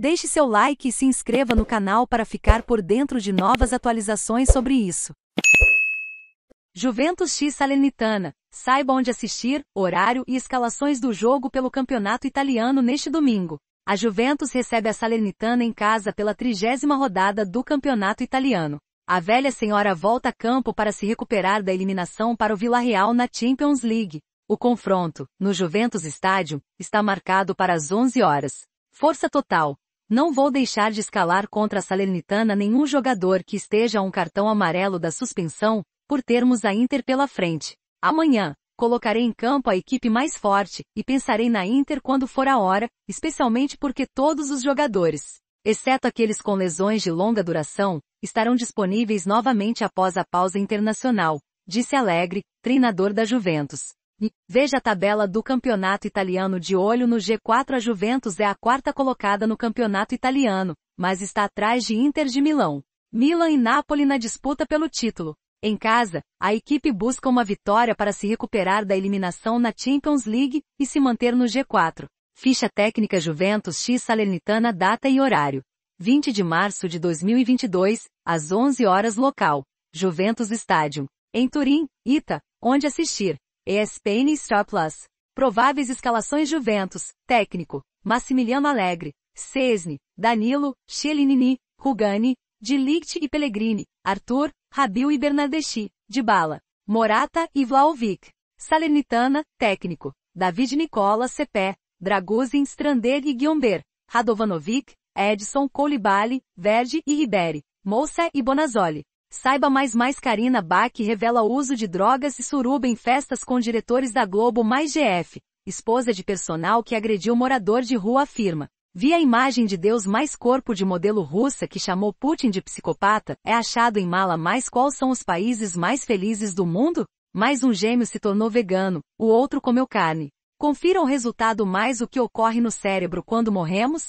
Deixe seu like e se inscreva no canal para ficar por dentro de novas atualizações sobre isso. Juventus X Salernitana. Saiba onde assistir, horário e escalações do jogo pelo Campeonato Italiano neste domingo. A Juventus recebe a Salernitana em casa pela trigésima rodada do Campeonato Italiano. A velha senhora volta a campo para se recuperar da eliminação para o Villarreal na Champions League. O confronto, no Juventus Stadium, está marcado para as 11 horas. Força total, não vou deixar de escalar contra a Salernitana nenhum jogador que esteja a um cartão amarelo da suspensão, por termos a Inter pela frente. Amanhã, colocarei em campo a equipe mais forte, e pensarei na Inter quando for a hora, especialmente porque todos os jogadores, exceto aqueles com lesões de longa duração, estarão disponíveis novamente após a pausa internacional, disse Alegre, treinador da Juventus. Veja a tabela do campeonato italiano de olho no G4. A Juventus é a quarta colocada no campeonato italiano, mas está atrás de Inter de Milão. Milan e Napoli na disputa pelo título. Em casa, a equipe busca uma vitória para se recuperar da eliminação na Champions League e se manter no G4. Ficha técnica Juventus X Salernitana data e horário. 20 de março de 2022, às 11 horas local. Juventus Stadium, em Turim, Ita, onde assistir. ESPN e Star Plus. Prováveis escalações Juventus, técnico, Massimiliano Alegre, Cesne, Danilo, Chelinini, Rugani, de e Pellegrini, Arthur, Rabil e Bernardeschi, de Bala, Morata e Vlaovic. Salernitana, técnico, David Nicola Cepé, Draguzin Strander e Guionber, Radovanovic, Edson Colibali, Verde e Ribéry, Moussa e Bonazzoli, Saiba mais mais Karina Bach revela uso de drogas e suruba em festas com diretores da Globo mais GF. Esposa de personal que agrediu morador de rua afirma. Vi a imagem de Deus mais corpo de modelo russa que chamou Putin de psicopata, é achado em mala mais qual são os países mais felizes do mundo? Mais um gêmeo se tornou vegano, o outro comeu carne. Confira o resultado mais o que ocorre no cérebro quando morremos?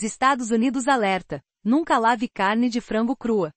Estados Unidos alerta: nunca lave carne de frango crua.